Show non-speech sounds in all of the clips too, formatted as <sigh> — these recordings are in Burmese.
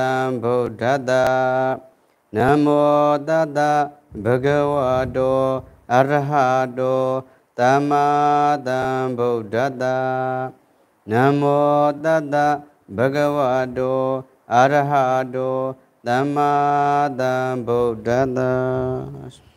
ံဗုဒ္ဓတနမောတတဘဂဝတောအရဟတောသမ္မာသမ္ဗုဒ္ဓတနမောတတဘဂဝတောအရဟတောသမ္မာသမ္ဗုဒ္ဓတ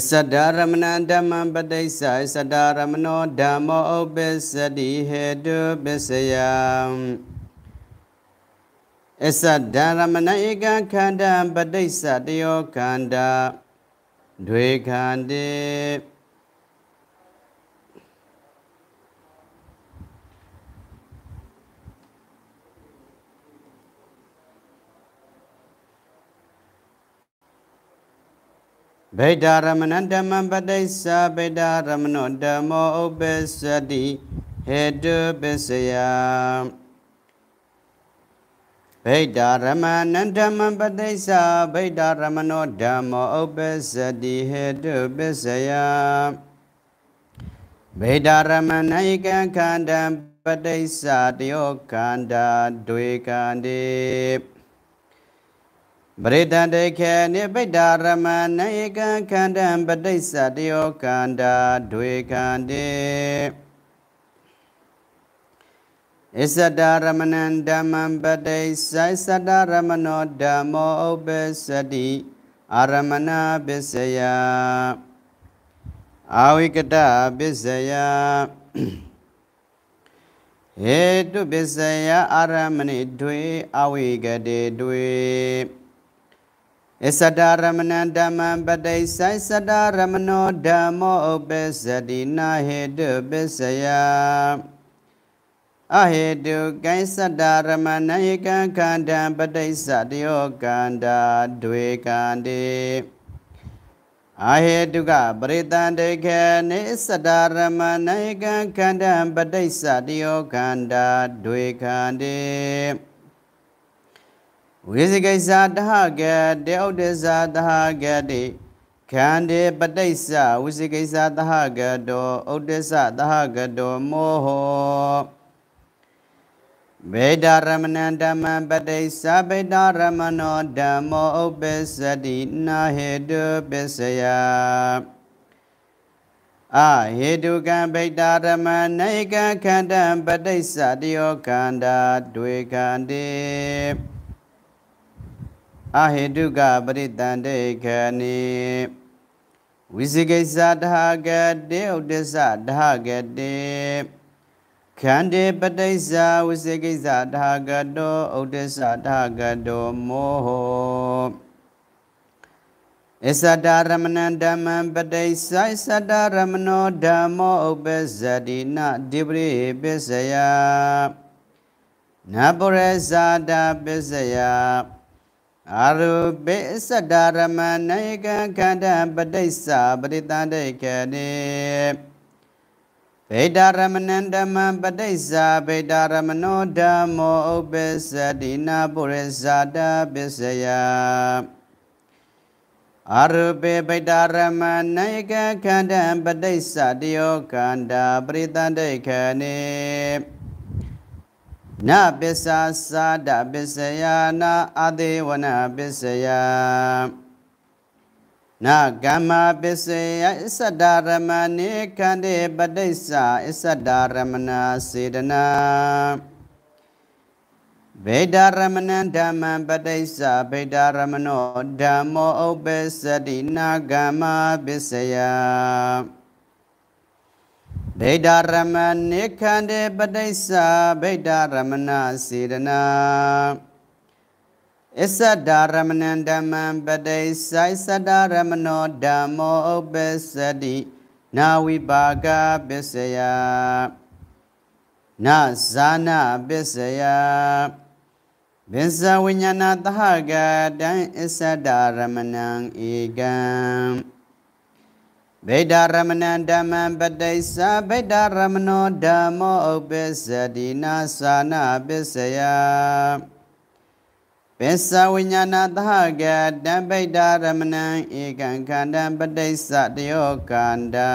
စတရမဏဓမ္မပဋိစ္စာစတရမဏောဓမ္မောဥပ္ပစ္စတိဟေတုပစ္စယံအစဒရမဏဧကခန္ဓာပဋိစ္စတယောခန္ဓာဒွေခန္တေဗိဒါရမဏဓမ္မပတိစ္ဆဗိဒါရမဏောဓမ္မောဥပ္ပစ္စတိဟေတုပစ္စယဗိဒါရမဏဓမ္မပတိစ္ဆဗိဒါရမဏောဓမ္မောဥပ္ပစ္စတိဟေတုပစ္စယဗိဒါရမဏိကခန္ဓာပတိစ္ဆတယောခန္ဓာဒွေခန္တိပရိတံတေခေနိပိတာရမဏေကံခန္ဓံပဋိစ္စတယောကန္တာဒွေခန္တိဣစ္ဆဒရမဏံဓမ္မံပဋိစ္စိစ္ဆဒရမနောဓမ္မောဥပ္ပစ္စတိအာရမဏပစ္စယအာဝိကတပစ္စယဟေတုပစ္စယအာရမဏိဒွေအဝိကတေဒွေဣစ္ဆဒရမဏံဓမ္မံပတိဆိုင်စ္ဆဒရမနောဓမ္မောဥပ္ပစ္စတိနာဟေတုပစ္စယအဟေတုကိစ္ဆဒရမဏံဧကံခန္ဓံပတိစ္စတယောကန္တာဒွေကန္တိအဟေတုကပရိတန္တေခေနိစ္စဒရမဏဧကံခန္ဓံပတိစ္စတယောကန္တာဒွေကန္တိဝေစကိစ္စတဟကတေဥဒေသတဟကတိခန္တေပဋိစ္စဝိစိကိစ္စသဟကတောဥဒ္ဒစ္စသဟကတောမောဟဗေဒရမဏံဓမ္မပဋိစ္စဗေဒရမဏောဓမ္မောဥပ္ပစ္စတိနာဟေတုပစ္စယအာဟေတုကံဗေဒရမဏေကခန္တံပဋိစ္စတယောခန္တာဒွေခန္တိအဟိတုကပရိတန္တေခဏိဝိသိကိစ္စတဟကတိဥဒ္ဒစ္စတဟကတိခန္တိပဋိစ္စဝိသိကိစ္စတဟကတောဥဒ္ဒစ္စတဟကတောမောဟဣစ္ဆဒရမဏံဓမ္မံပဋိစ္စဣစ္ဆဒရမဏောဓမ္မောဥပ္ပဇ္ဇတိနဒိပရိပစ္စယနပရဇာတာပစ္စယအာရုပိသဒ္ဓရမဏေကခန္ဓာပဋိစ္စာပရိသန္တေကတိဗေဒရမဏံဓမ္မပဋိစ္စာဗေဒရမနောဓမ္မောဥပ္ပစ္စတိနာပုရိသတာပစ္စယအာရုပိဗေဒရမဏေကခန္ဓာပဋိစ္စာတယောကန္တာပရိသန္တေကတိနပစ္စာသာဒပစ္စယနာအသေးဝနပစ္စယနာကမ္မပစ္စယအစ္ဆဒရမနိခန္တေပဋိစ္စအစ္ဆဒရမနာစေတနာဗေဒရမဏံဓမ္မံပဋိစ္စဗေဒရမနောဓမ္မောဥပ္ပစ္စတိနာကမ္မပစ္စယဗိဒရမနိခန္တေပဋိစ္စာဗိဒရမဏစေတနာအစ္ဆဒရမဏံဓမ္မံပဋိစ္စိုသဒရမနောဓမ္မောဥပ္ပစ္စတိနာဝိပါကပစ္စယနာဇာနာပစ္စယဘိဇဝိညာဏသဟကတံအစ္ဆဒရမဏံဧကံဗိဒ္ဓရမဏံဓမ္မံပတိစ္ဆဗိဒ္ဓရမဏောဓမ္မောဥပ္ပစ္စတိနာသာနာပစ္စယပစ္စဝိညာဏသဟကတံဗိဒ္ဓရမဏံဧကံခန္ဓံပတိစ္ဆတယောကန္တာ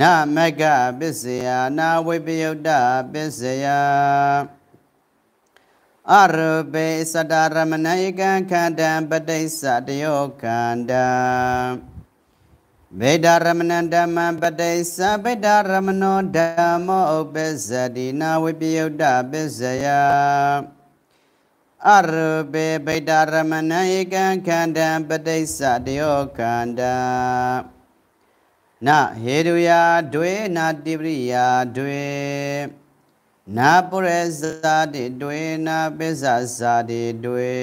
နမကပစ္စယနာဝိပယုတ္တပစ္စယအရဘေသဒရမဏဧကံခန္ဓံပတိစ္ဆတယောကန္တာဗေဒရမဏဓမ္မပတိသဗေဒရမဏောဓမ္မောဥပ္ပဇ္ဇတိနာဝိပယုတ္တပစ္စယအရဘေဗေဒရမဏဧကံခန္ဓာပတိသတယောခန္ဓာနဟေတုယာဒွေနာတိပရိယာဒွေနာပုရဇာတိဒွေနာပစ္စဇာတိဒွေ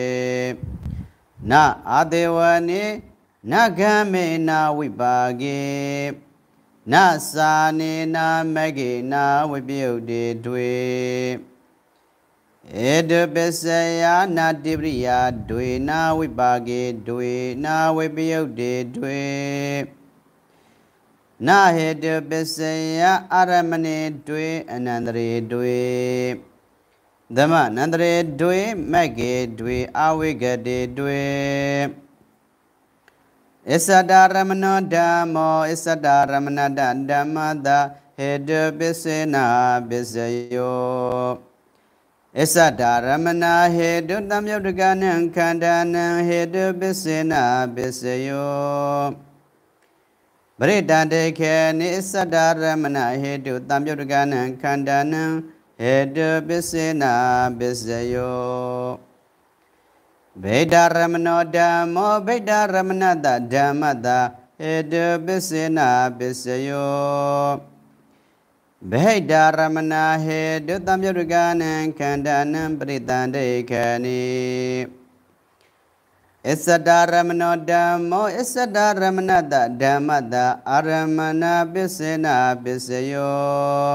နအာဒေဝနေနဂမေနာဝိပါကေနသာနေနာမကေနာဝိပယုတ်တေထွေဧတပစ္စယာနာတိပရိယာဒွေနာဝိပါကေဒွေနာဝိပယုတ်တေထွေနာဟေတပစ္စယအာရမဏေတွင်အနန္တရေတွင်သမနန္တရေတွင်မက္ကေတွင်အာဝိကတေတွင်အစ္ဆဒရမဏဓမ္မောအစ္ဆဒရမဏတဓမ္မတာဟေတုပိစေနာပိစယောအစ္ဆဒရမဏဟေတုတမယုတ်တကနံခန္ဓာနံဟေတုပိစေနာပိစယောပရိတန္တေခေနိအစ္ဆဒရမဏဟေတုတမယုတ်တကနံခန္ဓာနံဟေတုပိစေနာပိစယောဗိဒရမနောဓမ္မောဗိဒရမနတဓမ္မတာဧတပစ္စေနာပစ္စယောဗိဒရမနာဟေတုတံပြုတကနံခန္ဓာနံပရိတန္တေခဏီဣစ္ဆဒရမနောဓမ္မောဣစ္ဆဒရမနတဓမ္မတာအရမဏပစ္စေနာပစ္စယော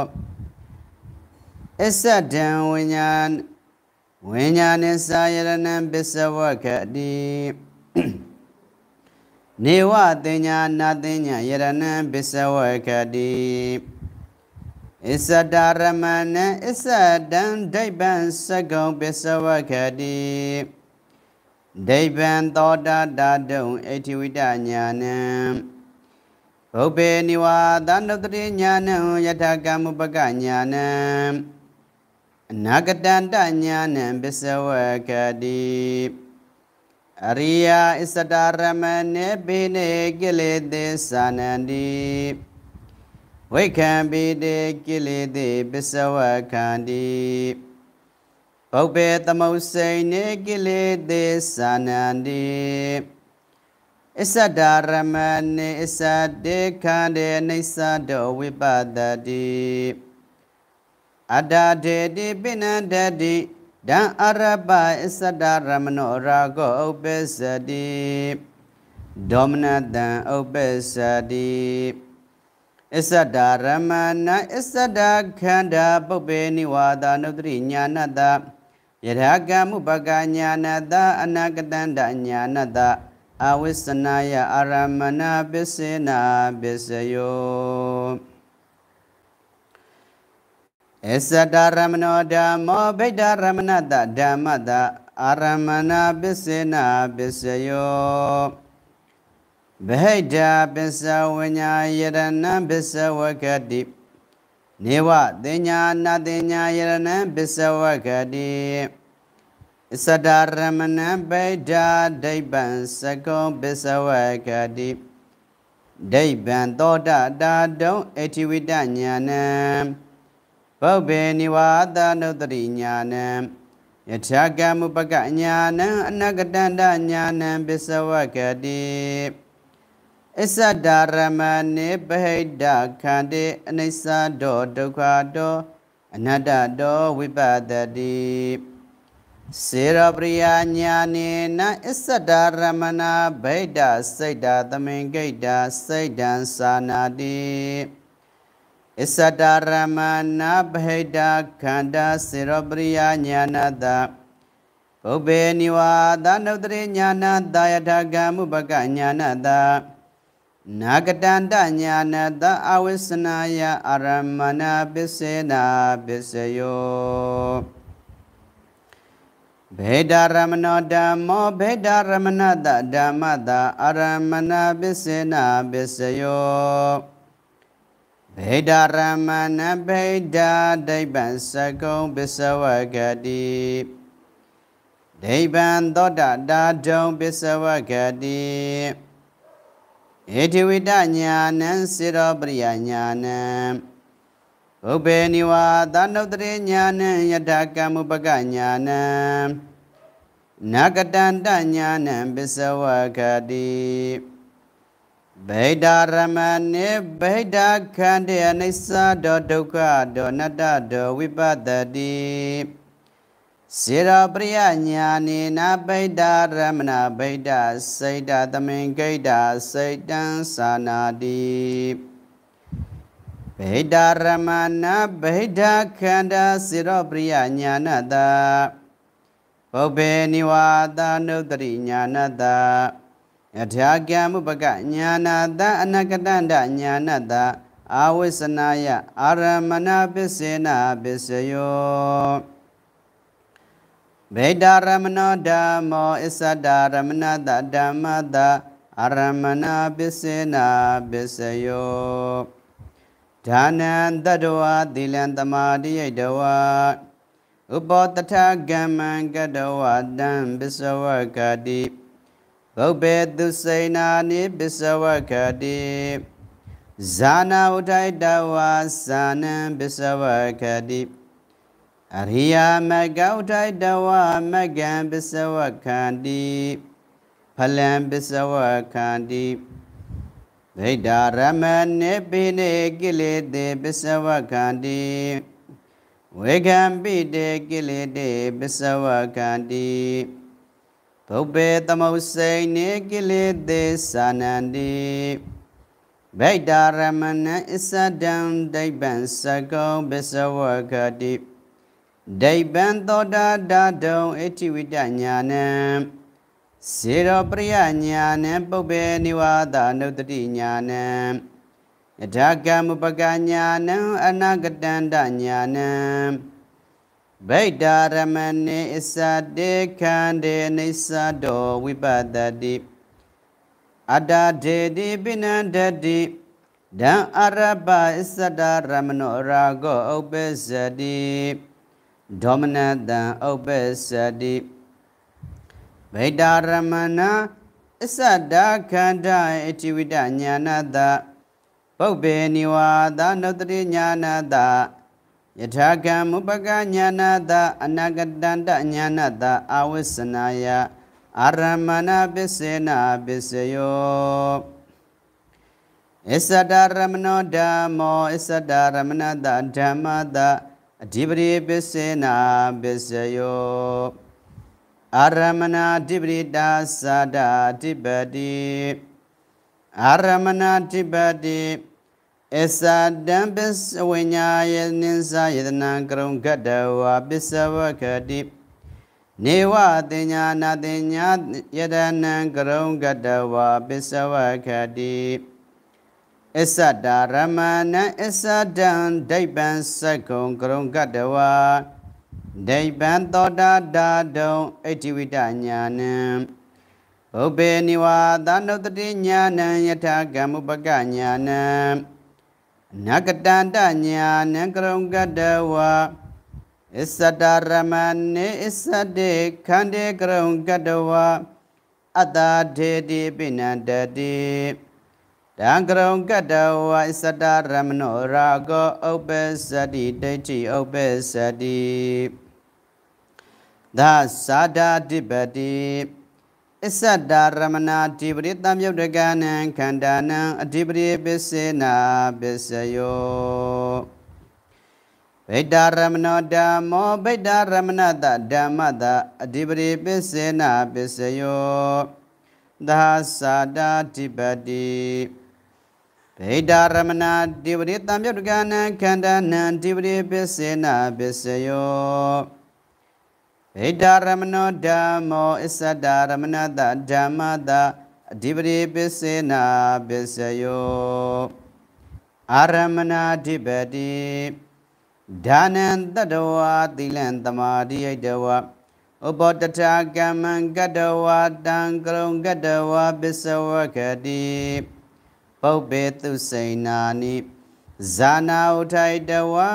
ဣစ္ဆဒံဝိညာဏဝိညာဉ်င်စာယရဏံပစ္စဝကတိနေဝတင်ညာနာတင်ညာယရဏံပစ္စဝကတိဣစ္ဆဒရမဏံဣစ္ဆဒံဒိဗ္ဗံစကုံပစ္စဝကတိဒိဗ္ဗံသောတာတတုံအဋ္ဌိဝိတညာနံဘုဗ္ဗေနိဝါသနုတ္တိညာနံယထာကမ္မပကညာနံအနာဂတန္တညာနံပစ္စဝကတိအရိယဣစ္ဆဒရမနေပိနေကိလေသေသာနန္တိဝိခံပိတေကိလေသေပစ္စဝခန္တိပုပ္ပေသမုစိန်နေကိလေသေသာနန္တိဣစ္ဆဒရမနေဣစ္ဆဒေခန္တေအိစ္ဆဒောဝိပတတိအတ္တတေတိပိဏ္ဍတိဒံအရပအစ္စဒရမနောရာဂောဥပ္ပစ္စတိဒေါမနတံဥပ္ပစ္စတိအစ္စဒရမဏအစ္စဒခန္ဓာပုပ္ပေနိဝါဒနုတ္တိညာနတယထာကမ္မုပကညာနတအနာကတန္တညာနတအဝိစ္စနာယအာရမဏပစ္စေနာပစ္စယောအစ္စတရမနောဓမ္မောဗိဒ္ဓရမဏတဓမ္မတအာရမဏပစ္စေနာပစ္စယောဗဟိတပစ္စဝိညာယရဏံပစ္စဝကတိနေဝသိညာနာသိညာယရဏံပစ္စဝကတိအစ္စတရမဏဗိဒ္ဓဒိဗ္ဗံစကုံပစ္စဝကတိဒိဗ္ဗံသောတတာတုံအဋ္ဌိဝိတညာနံဗုဗ္ဗေနိဝါသနုတ္တိညာနံယထာကမ္မပကညာနံအနကတန္တညာနံပစ္စဝကတိအစ္ဆဒါရမနိပဟိတခန္တိအနိစ္စတောဒုက္ခတောအနတ္တတောဝိပတတိစေရပရိယာညာနေနအစ္ဆဒါရမနာဗိဒ္ဓစိတ်တသမိင်္ဂိတစိတ်တံသာနာတိအစ္စတရမနာဘဟိတခန္ဓာစေရပရိယညာနာတဘုဗ္ဗေနိဝါသနုတ္တရိညာနာတာယထာကမှုပကညာနာတနာကတန္တညာနာတအဝိစနာယအရမနာပစ္စေနာပစ္စယောဘေဒရမနောဓမ္မောဘေဒရမနတဓမ္မတအရမနာပစ္စေနာပစ္စယောဗေဒရမဏဗေဒဒိဗ္ဗံစကုံပစ္စဝကတိဒိဗ္ဗံသောတာတာဒုံပစ္စဝကတိဧတိဝိတညာနံစေရောပရိယညာနံဥပ္ပေနိဝါသနုတ္တရိညာနံယထာကမ္မုပကညာနံနဂတန္တညာနံပစ္စဝကတိဗိဒာရမနိဗိဒာခန္တေအနိစ္စတောဒုက္ခတောအနတ္တတောဝိပတတိစေရပရိယညာနေနာဗိဒာရမဏဗိဒာစိတ်တသမင်ဂိတစိတ်တံသာနာတိဗိဒာရမဏဗိဒာခန္ဓာစေရပရိယညာနတဗုဗ္ဗေနိဝါသနုတ္တိညာနတယထာကံဥပကညာနာတအနကတန္တညာနတအာဝိစနာယအာရမဏပစ္စေနပစ္စယောဗေဒရမဏဓမ္မောအစ္စဒရမဏတဓမ္မတအာရမဏပစ္စေနပစ္စယောဒါနံတတဝသီလံသမာတိယိတဝဥပောတထကမ္မံကတဝတံပစ္စဝကတိဂုတ်ဘေသူစိဏာနိပစ္စဝကတိဇာနာဝထိုက်တဝါဇာနံပစ္စဝကတိအရိယာမကဝထိုက်တဝါမကံပစ္စဝခန္တိဖလံပစ္စဝခန္တိဒိဋ္ဌာရမနေပိနေကိလေသေပစ္စဝခန္တိဝေကံပိတေကိလေသေပစ္စဝခန္တိဗုပ္ပေသမုတ်စိန်နေကိလေသေသာနန္တိဗိဒါရမဏအစ္ဆဒံဒိဗ္ဗံစကောပစ္စဝကတိဒိဗ္ဗံသောတာဓာတုံအဋ္ဌိဝိတညာနံစေရောပရိယညာနံပုပ္ပေနိဝါဒနုတ္တိညာနံယထာကမ္မပကညာနံအနာကတန္တညာနံဗိတာရမနိအစတေခန္တေနိစ္စတောဝိပတတိအတ္တဒေတိပိဏန္တတိဒံအရပအစ္စတရမနောရာဂောဥပ္ပစ္စတိဒေါမနတံဥပ္ပစ္စတိဗိတာရမဏအစ္စတခန္ဓာအတိဝိတညာနာတပုပ္ပေနိဝါသနုတ္တိညာနာတယထာကံမုပကညာနာတအနာကတန္တညာနာတအာဝစ္စနာယအာရမဏပစ္စေနာပစ္စယောအစ္ဆဒရမနောဓမ္မောအစ္ဆဒရမဏတဓမ္မတအဓိပတိပစ္စေနာပစ္စယောအာရမဏအဓိပတိတာသဒ္ဒအဓိပတိအာရမဏအဓိပတိအစ္ဆတံပစ္စဝိညာယနိသယေတနာကရုံကတဝါပစ္စဝကတိနေဝတင်ညာနာတင်ညာယတနံကရုံကတဝါပစ္စဝကတိအစ္ဆတာရမဏံအစ္ဆတံဒိဗ္ဗံစကုံကရုံကတဝါဒိဗ္ဗံသောတာတာတုံအဋ္ဌိဝိတညာနံဥပေနိဝါသနုတ္တိညာနံယထာကမ္မုပကညာနံအနာကတန္တညာနံကရုံကတဝါဣစ္ဆတရမနေဣစ္ဆတေခန္တေကရုံကတဝါအတ္တထေတိပိဏန္တတိတံကရုံကတဝဣစ္ဆတရမနောရာဂောဥပ္ပစ္စတိဒိဋ္ဌိဥပ္ပစ္စတိသာသာဒတိပတိအစ္ဆဒါရမနာဒီပရိတံမြုပ်တကနံခန္ဓာနံအဓိပတိပစ္စေနာပစ္စယောဗိဒ္ဓရမနောဓမ္မောဗိဒ္ဓရမနတဓမ္မတအဓိပတိပစ္စေနာပစ္စယောသာသာတာဓိပတိဗိဒ္ဓရမနာဒီပရိတံမြုပ်တကနံခန္ဓာနံဓိပတိပစ္စေနာပစ္စယောဗေဒရမနောဓမ္မောအစ္စဒရမနတဓမ္မတအဓိပတိပစ္စေနာပစ္စယောအာရမဏအဓိပတိဒါနံတတဝါသီလံသမာဓိယတဝါဥပ္ပတထာကမ္မံကတဝါတံကရုံကတဝါပစ္စဝကတိပုပ္ပေသူစိန်နာနိဇာနာဥထိုက်တဝါ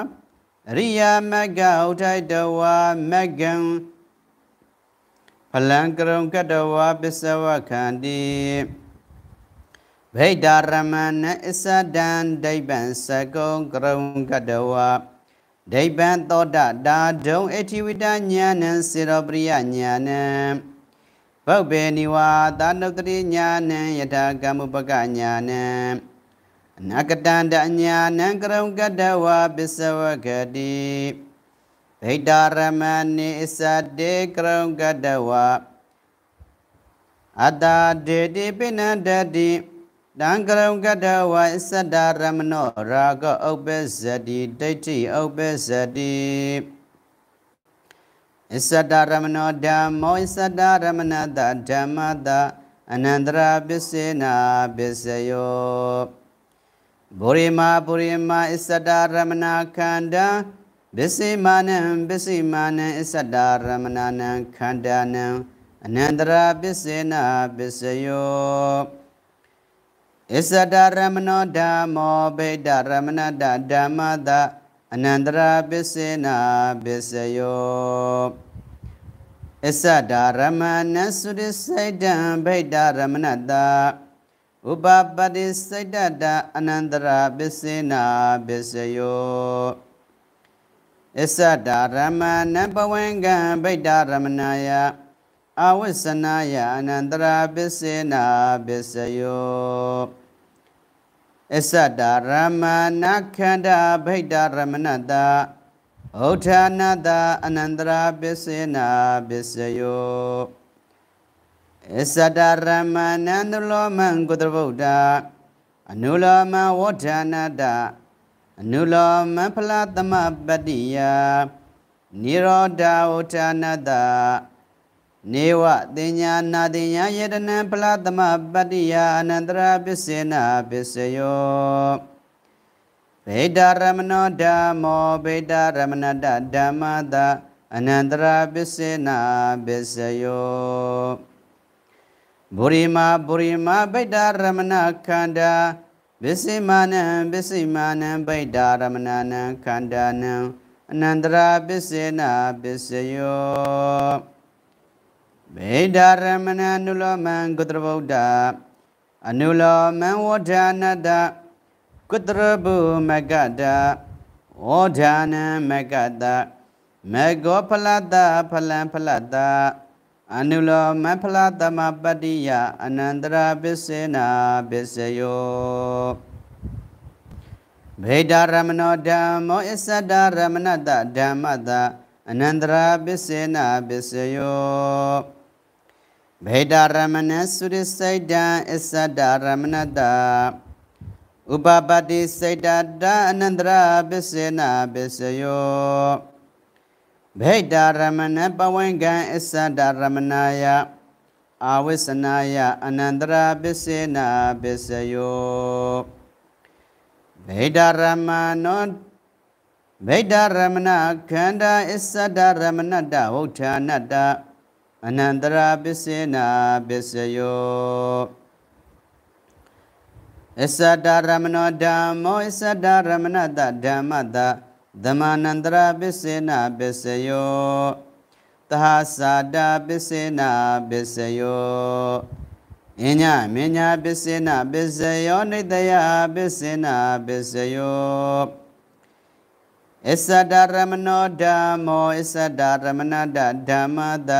ရိယမဂ္ဂဥထိုက်တဝါမဂ္ဂံဖလံကရုံကတဝါပစ္စဝခန္တိဗိဒါရမဏအစ္ဆဒံဒိဗ္ဗံစကုံကရုံကတဝါဒိဗ္ဗံသောတတာဒုံအဋ္ဌိဝိတညာနံစေရောပရိယညာနံဗုဗ္ဗေနိဝါသာနုတ္တိညာနံယထာကမ္မုပကညာနံအနာကတန္တညာနံကရုံကတဝါပစ္စဝကတိဒိဋ္ဌရမနိစတေကရုံကတဝအတ္တဒေတိပိဏ္ဍတိတံကရုံကတဝစတ္တရမနောရာဂဥပ္ပဇတိဒိဋ္ဌိဥပ္ပဇတိစတ္တရမနောဓမ္မောစတ္တရမနတဓမ္မတအနန္တရာပစ္စေနာပစ္စယောဘုရိမာဘုရိမာဣစတ္တရမနာခန္ဓာပစ္စည်းမာနံပစ္စည်းမာနံအစ္စတာရမဏနံခန္ဓာနံအနန္တရာပစ္စေနာပစ္စယောအစ္စတာရမဏောဓမ္မောဘိဒရမဏတဓမ္မတအနန္တရာပစ္စေနာပစ္စယောအစ္စတာရမဏသုရိစိတ်တံဘိဒရမဏတဥပပတိစိတ်တတအနန္တရာပစ္စေနာပစ္စယောအစ္ဆတာရမဏပဝင်ကံဗိတ္တရမဏယအဝစ္စနာယအနန္တရာပစ္စေနာပစ္စယောအစ္ဆတာရမဏခန္ဓာဗိတ္တရမဏတဥဋ္ဌာနတအနန္တရာပစ္စေနာပစ္စယောအစ္ဆတာရမဏန္တလောမံကုတ္တဗုဒ္ဓအနုလောမဝဋ္ဌာနတအနုလောမဖလာသမပတ္တိယနိရောဓဝဋ္ဌာနတနေဝတင်ညာနာတင်ညာယတနံဖလာသမပတ္တိယအနန္တရာပစ္စေနာပစ္စယောဗေဒရမနောဓမ္မောဗေဒရမနတဓမ္မတအနန္တရာပစ္စေနာပစ္စယောဗုရိမာဗုရိမာဗိဒရမဏခန္ဓာပစ္စည်းမာနံပစ္စည်းမာနံပိဋ္ဌာရမဏနံခန္ဓာနံအနန္တရာပစ္စေနာပစ္စယောဗေဒရမဏနုလောမံကုတ္တဗုဒ္ဓအနုလောမံဝဋ္ဌာနတကုတ္တရဘုမကတဝဋ္ဌာနံမကတမေဂောဖလတဖလံဖလတအနုလောမဖလာတမပတ္တိယအနန္တရာပစ္စေနာပစ္စယောဗေဒရမနောဓမ္မောအစ္စဒရမနတဓမ္မတအနန္တရာပစ္စေနာပစ္စယောဗေဒရမနသုရိစိတ်တံအစ္စဒရမနတဥပပတိစိတ်တတအနန္တရာပစ္စေနာပစ္စယောဗိတရမဏပဝိင်္ဂံအစ္ဆဒရမဏယအာဝိစနာယအနန္တရာပစ္စေနာပစ္စယောဗိတရမဏောဗိတရမဏခန္ဓာအစ္ဆဒရမဏတဝုဋ္ဌာနတအနန္တရာပစ္စေနာပစ္စယောအစ္ဆဒရမဏဓမ္မောအစ္ဆဒရမဏတဓမ္မတဓမ္မနန္တရပစ္စေနာပစ္စယောသဟာစာတာပစ္စေနာပစ္စယောအညမညာပစ္စေနာပစ္စယောနိတယပစ္စေနာပစ္စယောအစ္ဆဒရမနောဓမ္မောအစ္ဆဒရမနတဓမ္မတ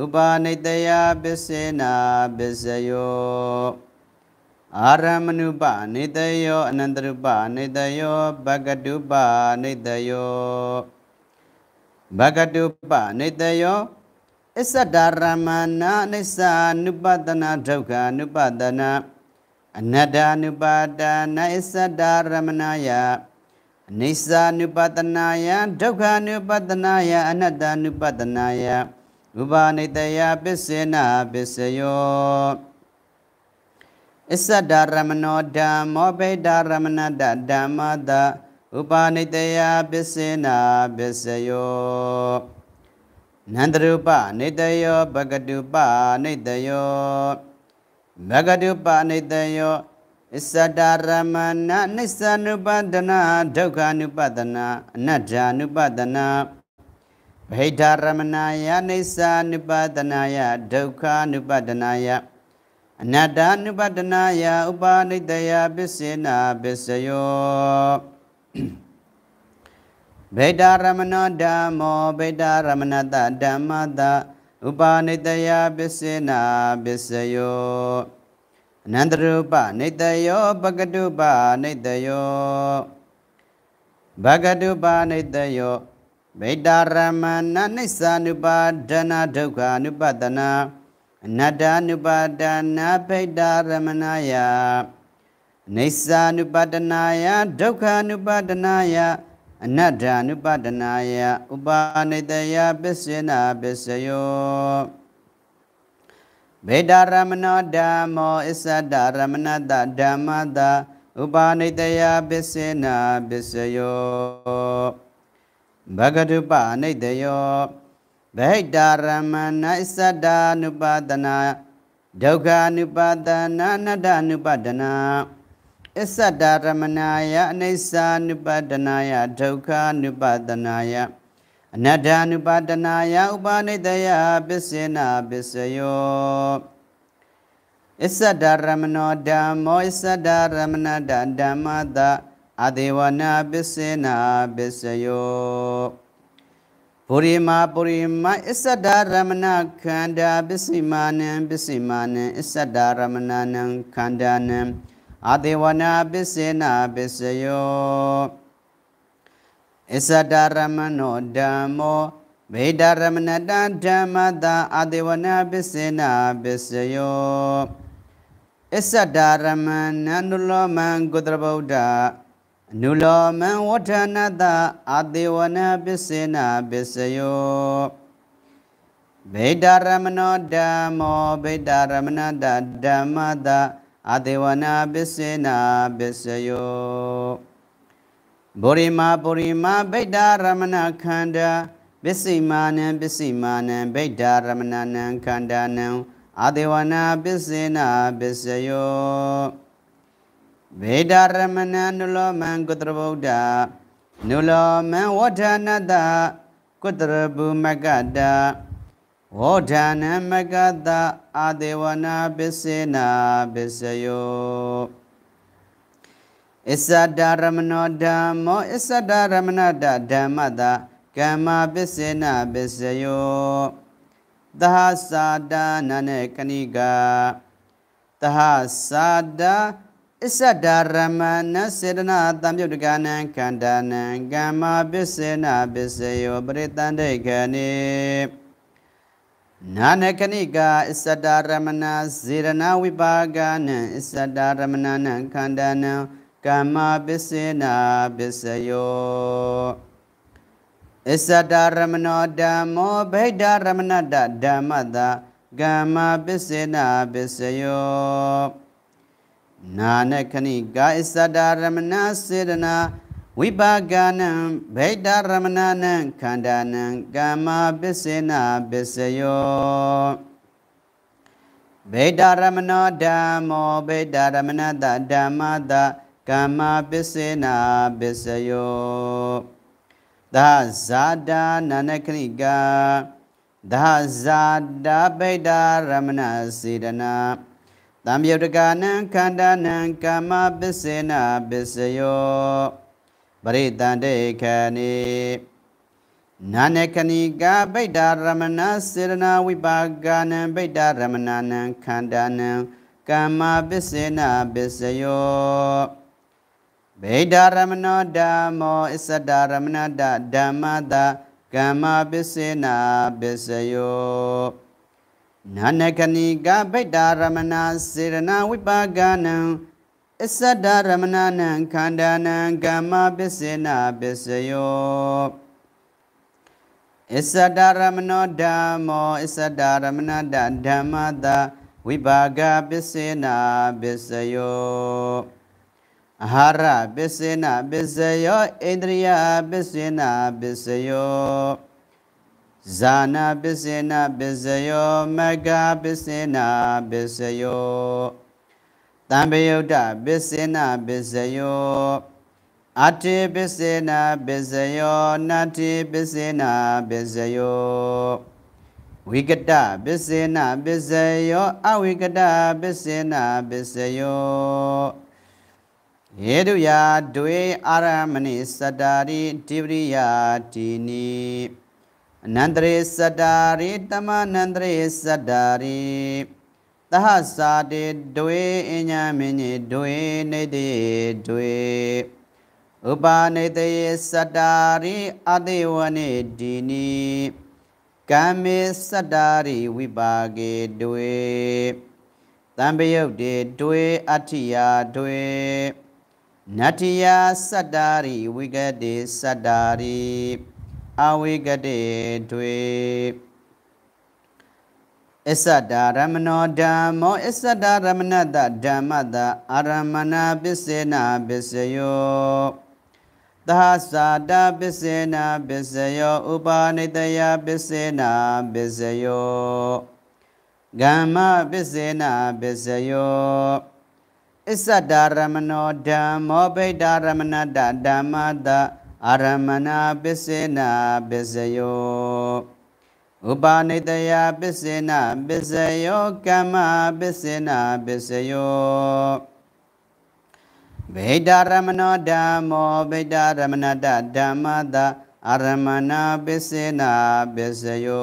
ဥပါနိတယပစ္စေနာပစ္စယောအာရမဏုပနေတယောအနန္တရုပနေတယောဘဂတုပနေတယောဘဂတုပနေတယော အစ္ဆဒရမနာအိစ္ဆာနုပတနာဒုက္ခနုပတနာအနတ္တနုပါဒနာအစ္ဆဒရမနာယအိစ္ဆာနုပတနာယဒုက္ခနုပတနာယအနတ္တနုပတနာယဥပါနေတယပစ္စေနာပစ္စယောအစ္ဆဒရမနောဓမ္မောဘိဒရမနတဓမ္မတဥပါနိတယပစ္စေနာပစ္စယောနန္တရူပနိတယောဘဂတုပနိတယောဘဂတုပနိတယောအစ္ဆဒရမနနိစ္စနုပဒနာဒုက္ခနုပဒနာအနတ္ထာနုပဒနာဗဟိတရမနာယနိစ္စနုပဒနာယဒုက္ခနုပဒနာယအနတ္တ ानु ပတနာယဥပါနိတယပစ္စေနာပစ္စယောဗေဒရမဏောဓမ္မောဗေဒရမဏတဓမ္မတဥပါနိတယပစ္စေနာပစ္စယောအနန္တရူပနိတယောပကတုပနိတယောဘဂတုပနိတယောဗေဒရမဏနိစ္စ ानु ပါဒနာဒုက္ခ ानु ပတနာအနတ္တ ानु ပါဒနာဖိတရမနာယအိစ္ဆာနုပါဒနာယဒုက္ခနုပါဒနာယအနတ္တ ानु ပါဒနာယဥပါနိတယပစ္စေနာပစ္စယောဗေဒရမနောဓမ္မောအစ္ဆဒရမနတဓမ္မတဥပါနိတယပစ္စေနာပစ္စယောဘဂတုပနိတယောဗိတရမဏိသတ္တာနုပါဒနာဒုက္ခ ानु ပါဒနာအနတ္တ ानु ပါဒနာအစ္ဆတရမဏာယအနိစ္စ ानु ပါဒနာယဒုက္ခ ानु ပါဒနာယအနတ္တ ानु ပါဒနာယဥပါနိတယပစ္စေနာပစ္စယောအစ္ဆတရမဏောဓမ္မောအစ္ဆတရမဏတဓမ္မတအဒေဝနာပစ္စေနာပစ္စယောဗုရိမာပုရိမအစ္ဆဒရမဏခန္ဓာပစ္စည်းမာနံပစ္စည်းမာနံအစ္ဆဒရမဏနံခန္ဓာနံအာဒေဝနာပစ္စေနာပစ္စယောအစ္ဆဒရမဏောဓမ္မောဗေဒရမဏတံဓမ္မတာအာဒေဝနာပစ္စေနာပစ္စယောအစ္ဆဒရမဏနုလောမံကုသရဗုဒ္ဓနုလောမံဝဋ္ဌနတအာတေဝနပစ္စေနပစ္စယောဗေဒရမဏောဓမ္မောဗေဒရမဏတဓမ္မတအာတေဝနပစ္စေနပစ္စယောဗောရိမာပုရိမာဗေဒရမဏခန္ဓာပစ္စည်းမာနံပစ္စည်းမာနံဗေဒရမဏနံခန္ဓာနံအာတေဝနပစ္စေနပစ္စယောဗေဒရမဏနုလောမံကုတ္တဗုဒ္ဓနုလောမံဝဋ္ဌနတကုတ္တရပုမကတဝဋ္ဌနမကတအာဒေဝနာပစ္စေနာပစ္စယောအစ္ဆဒရမဏောဓမ္မောအစ္ဆဒရမဏတဓမ္မတကမ္မပစ္စေနာပစ္စယောသဟသာဒနာနကဏိကသဟသာဒစ္စဒါရမဏစေတနာတံပြုတ်တကနံခန္ဓာနံကမ္မာပစ္စေနာပစ္စယောပရိတန္တေခဏိနာနကဏိကအစ္စဒါရမဏစေရဏဝိပါကနံအစ္စဒါရမဏနံခန္ဓာနံကမ္မာပစ္စေနာပစ္စယောအစ္စဒါရမဏောဓမ္မောဗိဒ္ဓရမဏတဓမ္မတာကမ္မာပစ္စေနာပစ္စယောနာနခဏိကာဣသဒရမဏစေတနာဝိပါကနံဗိဒရမဏနံခန္ဓာနံကာမပစ္စေနာပစ္စယောဗိဒရမဏဓမ္မောဗိဒရမဏတဓမ္မတကာမပစ္စေနာပစ္စယောသာဇာတာနာနခဏိကာသာဇာတာဗိဒရမဏစေတနာတံယုတ်တကာနံခန္ဓာနံကာမပစ္စေနာပစ္စယောပရိတန္တေခဏိနာနကဏိကဗိဒ္ဓရမဏစေရနာဝိပါကနံဗိဒ္ဓရမဏနံခန္ဓာနံကာမပစ္စေနာပစ္စယောဗိဒ္ဓရမဏောဓမ္မောအစ္စဒရမဏဒဓမ္မတာကာမပစ္စေနာပစ္စယောနာနကနိကဗိတ္တာရမနာစေရနာဝိပါကနံအစ္ဆဒရမနာနံခန္ဓာနံကမ္မပစ္စေနာပစ္စယောအစ္ဆဒရမနောဓမ္မောအစ္ဆဒရမနာတဓမ္မတာဝိပါကပစ္စေနာပစ္စယောအဟာရပစ္စေနာပစ္စယောဣန္ဒြိယပစ္စေနာပစ္စယောဇာနာပစ္စေနာပစ္စယောမဂ္ဂပစ္စေနာပစ္စယောတံပယုတ်တပစ္စေနာပစ္စယောအတိပစ္စေနာပစ္စယောနတ္တိပစ္စေနာပစ္စယောဝိကတပစ္စေနာပစ္စယောအဝိကတပစ္စေနာပစ္စယောယေတုယာဒွေအာရမဏိစတ္တာရိတိပရိယာတိနိအနန္တရေစတ္တာရိတမနန္တရေစတ္တာရိသဟစာတေဒွေအညာမင်းကြီးဒွေနေတိဒွေဥပါနေတေစတ္တာရိအတေဝနေဒီနိကမ္မေစတ္တာရိဝိပါကေဒွေတံပယုတ်တေဒွေအတ္ထိယာဒွေနတ္ထိယာစတ္တာရိဝိကတေစတ္တာရိအာဝိကတိတွေအစ္ဆတာရမဏောဓမ္မောအစ္ဆတာရမဏတဓမ္မတအာရမဏပစ္စေနာပစ္စယောသဟသာတပစ္စေနာပစ္စယောဥပါနေတယပစ္စေနာပစ္စယောကမ္မပစ္စေနာပစ္စယောအစ္ဆတာရမဏောဓမ္မောဗိဒ္ဓရမဏတဓမ္မတ அரமணா பிசேனா பிசையோ உபானிதயா பிசேனா பிசையோ கமா பிசேனா பிசையோ வேதாரமணோ டமோ வேதாரமணத டமத அரமணா பிசேனா பிசையோ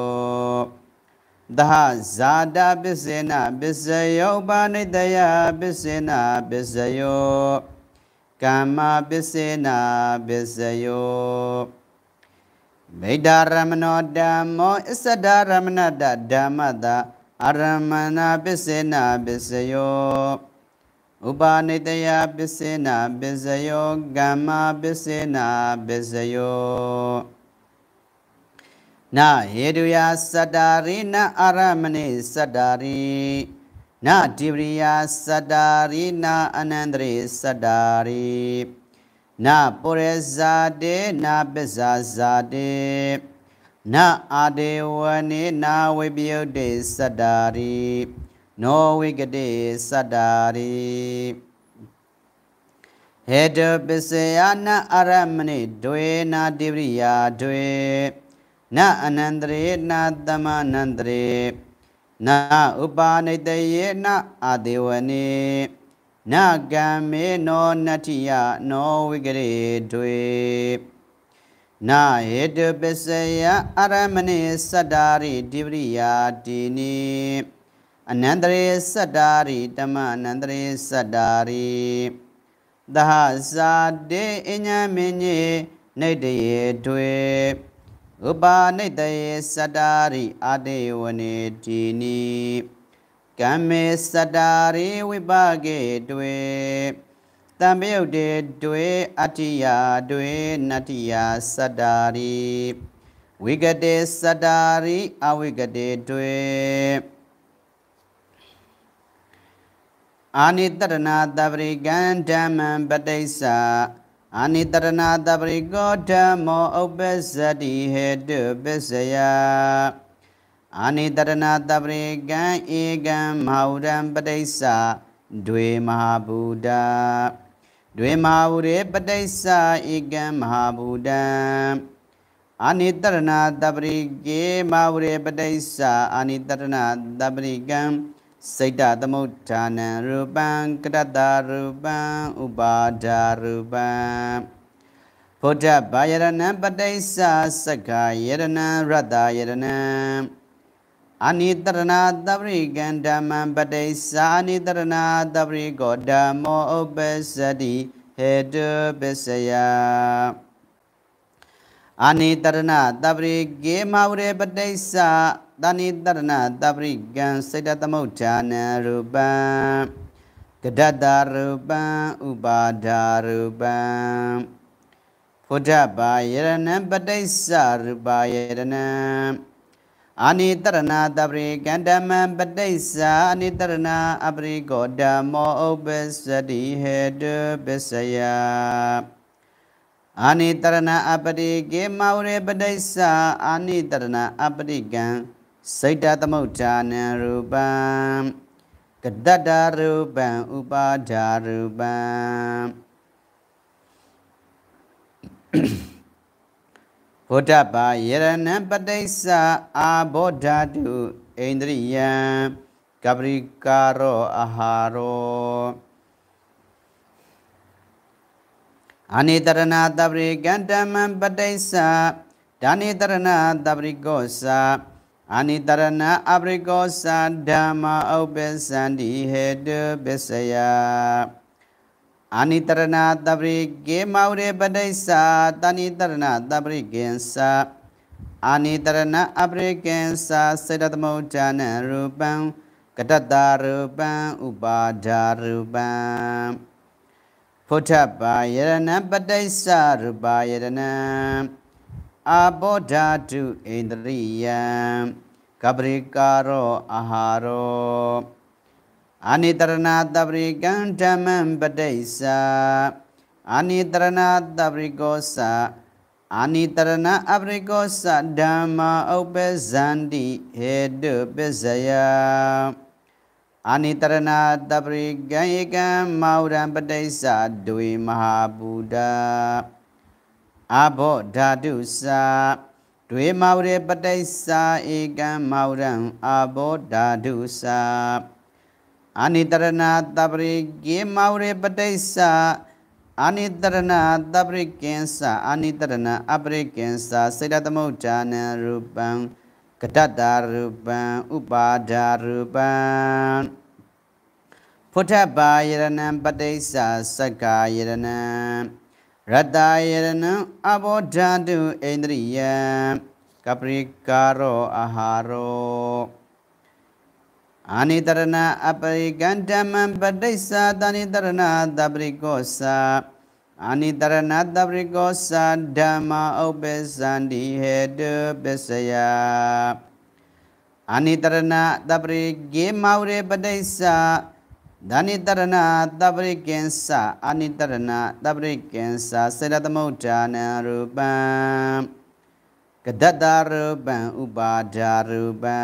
தஹா ஜாதா பிசேனா பிசையோ உபானிதயா பிசேனா பிசையோ ကမ္မပစ္စေနာပစ္စယောဗိဒာရမနောဓမ္မောအစ္စဒရမဏတဓမ္မတအရမဏပစ္စေနာပစ္စယောဥပါနေတယပစ္စေနာပစ္စယောကမ္မပစ္စေနာပစ္စယောနာဟေတုယသတ္တာရိနအရမဏိသတ္တာရိနတိပရိယာစတ္တာရိနာအနန္တရေစတ္တာရိနပုရဇာတေနပစ္ဆာဇာတေနအာဒေဝနေနာဝိပယုတ်တေစတ္တာရိနောဝိကတေစတ္တာရိဟေတပစ္စယနာအရမဏိဒွေနာတိပရိယာဒွေနအနန္တရေနာသမနန္တရေနာဥပါနိတယေနအာဒေဝနေနကံမေနောနတ္ထိယနောဝိကရေတွေနာဟေတုပစ္စယအရမဏိစတ္တာရိဒိပရိယာတိနိအနန္တရေစတ္တာရိတမအနန္တရေစတ္တာရိသဟဇာတေအညံမင်းကြီးနေတရေတွေဥပါနိတယေစတ္တာရိအာတေဝနေတိနိကမ္မေစတ္တာရိဝိပါကေတွေတံပယုတ်တေတွေအတ္တိယတွေနတ္တိယစတ္တာရိဝိကတေစတ္တာရိအဝိကတေတွေအာနိတရဏတပရိကံဓမ္မံပဋိစ္စာအာနိတရဏတပရိကောဓမ္မောဥပ္ပဇ္ဇတိဟေတုပစ္စယအာနိတရဏတပရိကံဧကံမဟာဝရံပတိစ္ဆာဒွေမဟာဗုဒ္ဓဒွေမဟာဝရေပတိစ္ဆာဧကံမဟာဗုဒ္ဓံအာနိတရဏတပရိကေမဟာဝရေပတိစ္ဆာအာနိတရဏတပရိကံစိတ်တသမုဋ္ဌာနံရူပံကတတရူပံဥပါဒာရူပံဗုဒ္ဓဘာယရဏံပဋိစ္စစက္ခာယရဏံရတ္တယရဏံအနိတရဏသပရိကံဓမ္မံပဋိစ္စာနိတရဏသပရိကောဓမ္မောဥပ္ပစ္စတိဟေတုပစ္စယအနိတရဏသပရိကေမဝရေပဋိစ္စာတဏိတရဏတပရိကံစိတ်တသမုဋ္ဌာနရူပံကဒတရူပံဥပါဒာရူပံဖုဒ္ဓဘာယရဏပတိစ္ဆရူပါယရဏအာနိတရဏတပရိကံဓမ္မပတိစ္ဆာအာနိတရဏအပရိကောဓမ္မောဥပ္ပစ္စတိဟေတုပစ္စယအာနိတရဏအပရိကေမဝရေပတိစ္ဆာအာနိတရဏအပရိကံစိတ်တသမုဋ္ဌာနံရူပံကတတရူပံဥပါဒာရူပံဗုဒ္ဓဘာယရဏံပတိစ္ဆာအာဘောဓာတုဣန္ဒြိယံကပရိကာရောအာဟာရောအနိတရဏတပရိကန္တမံပတိစ္ဆာဒါနိတရဏတပရိကောစာအာနိတရဏအပရိကောသာဓမ္မဥပ္ပစန္တိဟေတုပစ္စယအာနိတရဏတပရိကေမောရေပဒိသာတဏိတရဏတပရိကင်္စအာနိတရဏအပရိကင်္စစေတသမုဋ္ဌာနရူပံကတတရူပံဥပါဒာရူပံဖုထပါယရဏပဒိသရူပါယရဏအဘောဓာတုဣန္ဒြိယံကပရိကာရောအာဟာရောအာနိတရဏတပရိကံဓမ္မံပဋိစ္ဆာအာနိတရဏတပရိကောသအာနိတရဏအပရိကောသဓမ္မာဥပ္ပဇန္တိဟေတုပစ္စယအာနိတရဏတပရိကံဧကံမောရံပဋိစ္ဆာဒွေမဟာဗုဒ္ဓအဘောဓာတုသာဒွေမာဝရေပတိစ္ဆာဧကံမောရံအာဘောဓာတုသာအာနိတရဏတပရိကေမောရေပတိစ္ဆာအာနိတရဏတပရိကင်္စအာနိတရဏအပရိကင်္စစေတသမုဋ္ဌာနရူပံကတတရူပံဥပါဒာရူပံဖုထဘာယရဏံပတိစ္ဆာသက္ကာယရဏံရတယရဏံအဘောဓာတုဣန္ဒြိယံကပရိကာရောအာဟာရောအာနိတရဏအပရိကန္တမံပဋိစ္ဆာတနိတရဏတပရိကောသာအာနိတရဏတပရိကောသာဓမ္မဥပ္ပစန္တိဟေတုပစ္စယအာနိတရဏတပရိဂေမောရေပဋိစ္ဆာဒါနိတရဏတပရိကင်္စအာနိတရဏတပရိကင်္စစေတသမုဒ္ဌာနရူပံကဒတ္တရူပံဥပါဒာရူပံ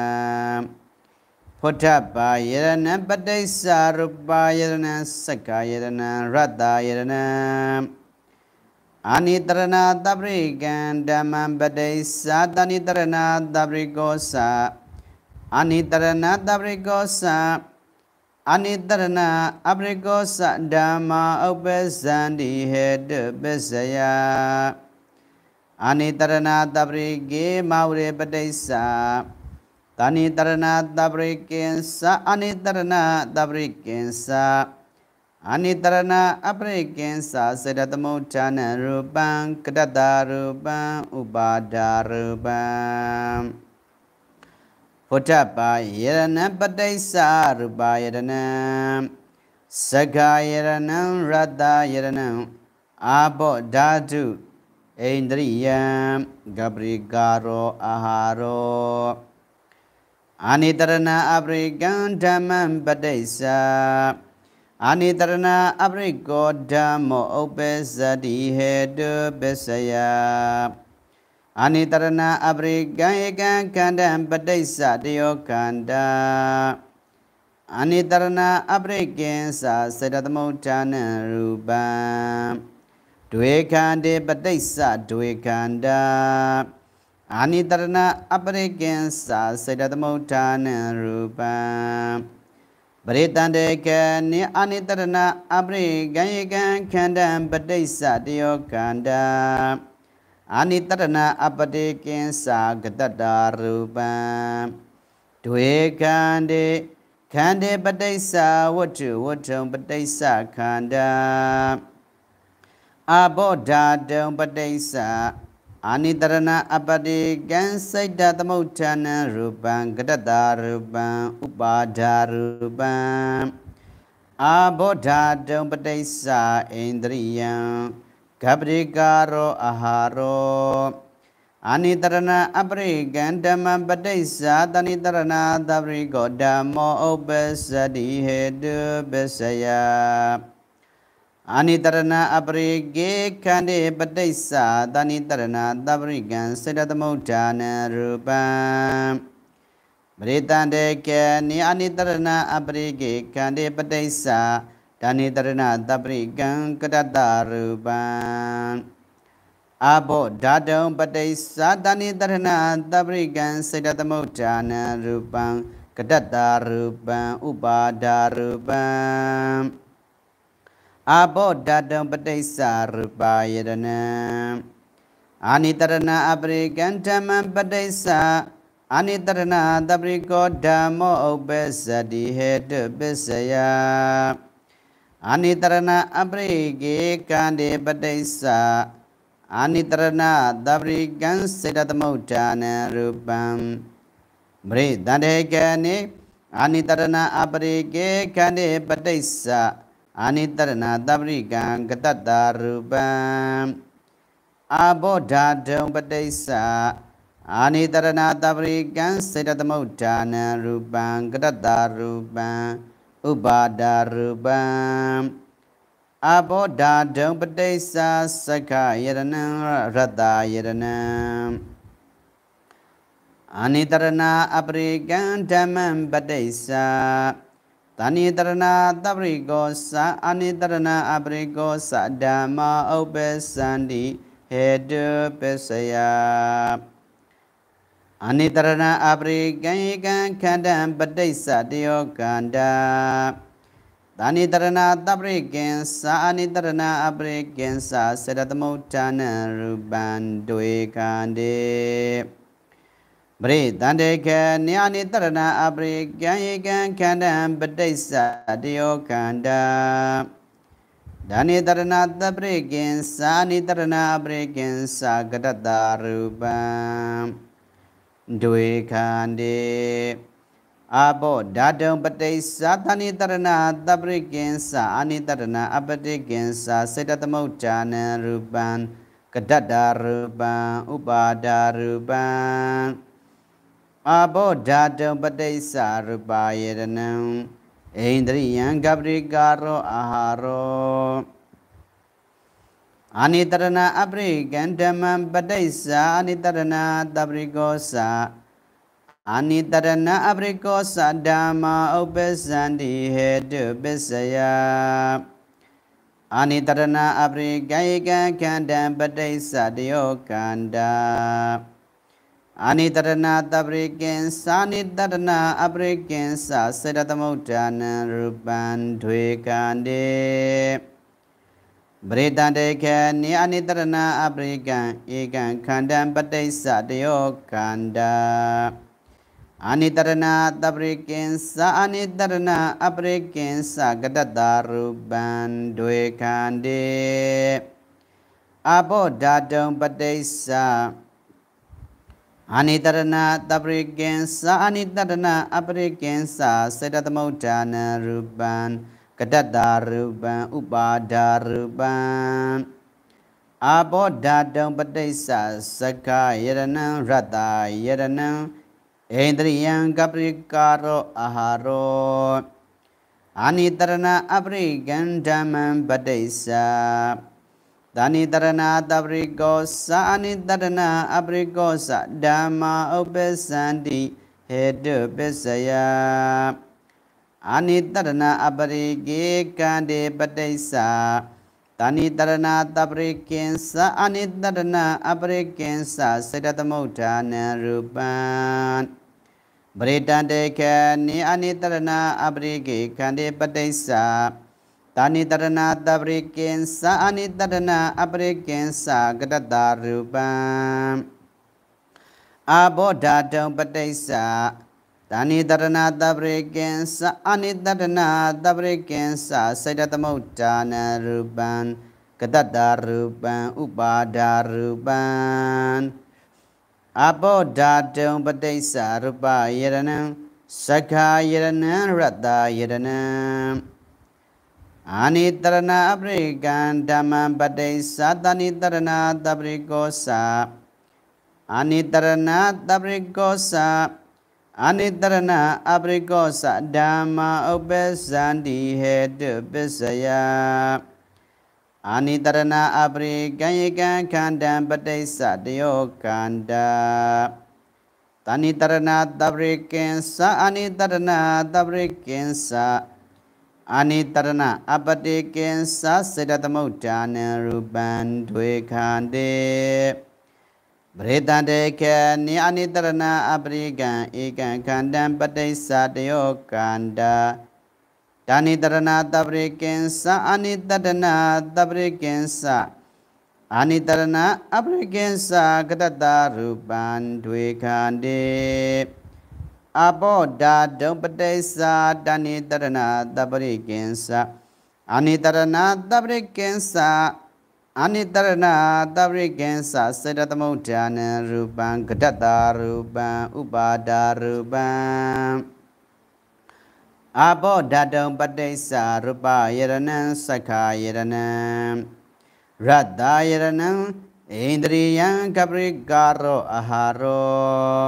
ဖုဒ္ဓပါယရဏပဋိစ္ဆာရူပါယရဏစက္ကာယရဏရတ္တာယရဏအာနိတရဏတပရိကံဓမ္မံပဋိစ္ဆာတနိတရဏတပရိကောစအာနိတရဏတပရိကောစအနိတရဏအပရိကောသဓမ္မာဥပ္ပဇန္တိဟေတုပစ္စယအနိတရဏတပရိကေမဝရေပတိစ္ဆာတဏိတရဏတပရိကင်္စအနိတရဏတပရိကင်္စအနိတရဏအပရိကင်္စစေတသမုဋ္ဌာနရူပံကတတရူပံဥပါဒာရူပံဗုဒ္ဓပါယရဏပတိစ္ဆရူပါယရဏံစဂာယရဏံရတ္တယရဏံအာဘောဓာတုဣန္ဒြိယံဂပရိကာရောအာဟာရောအာနိတရဏအပရိကံဓမ္မံပတိစ္ဆာအာနိတရဏအပရိကောဓမ္မောဥပ္ပဇ္ဇတိဟေတုပစ္စယအာနိတရဏအပရိကံဧကံခန္ဓံပဋိစ္စတယောခန္ဓာအာနိတရဏအပရိကံသာစေတသမုဋ္ဌာနရူပံဒွေခန္တေပဋိစ္စဒွေခန္ဓာအာနိတရဏအပရိကံသာစေတသမုဋ္ဌာနရူပံပရိတန္တေကနိအာနိတရဏအပရိကံဧကံခန္ဓံပဋိစ္စတယောခန္ဓာအာနိတတနာအပတိကင်းစာဂတတရူပံဒွေခန္တိခန္တိပဋိစ္စဝတ္ထုဝတ္ထုံပဋိစ္စခန္ဓာအဘောဓာတုံပဋိစ္စအာနိတရဏအပတိကံစိတ်တသမုဋ္ဌာနရူပံကတတရူပံဥပါဒာရူပံအဘောဓာတုံပဋိစ္စဣန္ဒြိယံ kabri karo aharo ani tarana apri gandama padaisa tani tarana tabri godamo obesadi hedu besaya ani tarana abri ge kande tani tarana tabri gan dana rupan Beritande ke ni ani tarana apri ge kande Dani tapi taprikam katatarupan Abo Dani dadam padaisa dhanitharana taprikam siddhatamudana rupam uba upadarupan Abo dana. Ani dadam padaisa rupayadanam Anitarana aprikan dhammam padaisa Anitarana obesa dhammo besa ya. အာနိတရဏအပရိကေကန္တေပတိစ္ဆာအာနိတရဏသပရိကံစေတသမုဋ္ဌာနရူပံပရိတန္တေကနိအာနိတရဏအပရိကေကန္တေပတိစ္ဆာအာနိတရဏသပရိကံကတတရူပံအဘောဓာဒုံပတိစ္ဆာအာနိတရဏသပရိကံစေတသမုဋ္ဌာနရူပံကတတရူပံဥပါဒရူပံအဘောဓာတုံပတိစ္ဆာသက္ခယရဏံရတ္တယရဏံအနိတရဏအပရိကံဓမ္မံပတိစ္ဆာတဏိတရဏတပရိကောသအနိတရဏအပရိကောသဓမ္မဥပ္ပစန္တိဟေတုပစ္စယအနိတရဏအပရိကံဧကံခန္ဓံပဋိစ္စတယောကန္တာသာနိတရဏတပရိကံသာအနိတရဏအပရိကံသာစေတသမုဋ္ဌာနရူပံဒွေကန္တေပရိတန္တေခေနိအနိတရဏအပရိကံဧကံခန္ဓံပဋိစ္စတယောကန္တာဒါနိတရဏတပရိကံသာနိတရဏအပရိကံသာကတတရူပံဒွေခန္တိအဘောဓာတုံပတိသာသနိတရဏသပ္ပရိကင်္စအာနိတရဏအပတိကင်္စစေတသမုဋ္ဌာနံရူပံကဒတ္တာရူပံဥပါဒာရူပံအဘောဓာတုံပတိသာရူပယရဏံဣန္ဒြိယံကပရိကာရောအာဟာရောအာနိတရဏအပရိကန္ဓမံပဋိစ္ဆာအာနိတရဏတပရိကောသာအာနိတရဏအပရိကောသာဓမ္မဥပ္ပစန္တိဟေတုပစ္စယအာနိတရဏအပရိကာယကံခန္ဓံပဋိစ္ဆတယောကန္တာအာနိတရဏတပရိကင်္စာနိတရဏအပရိကင်္စာစေတသမုဋ္ဌာနံရူပံထွေကန္တေပရိတတေခေနိအနိတရဏအပရိကံဧကံခန္ဓံပတိစ္စတယောကန္တာအနိတရဏတပရိကင်္စအနိတရဏအပရိကင်္စကတတရူပံဒွေခန္တိအဘောဓာတုံပတိစ္စအနိတရဏတပရိကင်္စအနိတရဏအပရိကင်္စစေတသမုဋ္ဌာနရူပံ kedatarupan upadarupan abo dadang pedesa sekayana rata yana yang kaprikaro aharo Anitarana aprikan daman badesa Tanitarana tabrikosa abri aprikosa Dama obesandi hidup besayap အာနိတရဏအပရိကေကန္တေပတိစ္ဆာတာနိတရဏတပရိကင်္စအာနိတရဏအပရိကင်္စစေတသမုဋ္ဌာနံရူပံပရိတန္တေခနိအာနိတရဏအပရိကေကန္တေပတိစ္ဆာတာနိတရဏတပရိကင်္စအာနိတရဏအပရိကင်္စကတတရူပံအဘောဓာတုံပတိစ္ဆာ Tani terenat kensa ani saya datang mau tana ruban daruban, apo dadeng abodatum isa rupa yerana saka yerana rata yerana ani ganda man dhamma isa tani terenat kosa ani terenat kosa အာနိတရဏအပရိကောသဓမ္မာဥပ္ပဇန္တိဟေတုပစ္စယအာနိတရဏအပရိကံယကံခန္တံပဋိစ္စတယောကန္တာတဏိတရဏတပရိကင်္စအာနိတရဏတပရိကင်္စအာနိတရဏအပတိကင်္စစေတသမုဋ္ဌာနံရူပံဒွေခန္တေပရိတတေခေနိအနိတရဏအပရိကံဧကံခန္တံပဋိစ္ဆတယောကန္တာဒါနိတရဏတပရိကင်္စအနိတတနာတပရိကင်္စအာနိတရဏအပရိကင်္စကတတရူပံဒွေခန္တိအဘောဓာဒုံပဋိစ္ဆဒါနိတရဏတပရိကင်္စအာနိတရဏတပရိကင်္စအနိတရဏသပရိကင်္စစေတသမုဒ္ဒနံရူပံကတတရူပံဥပါဒာရူပံအဘောဓတုံပတိစ္ဆရူပယရဏံသက္ခာယရဏံရတ္တယရဏံဣန္ဒြိယံကပရိကာရောအဟာရော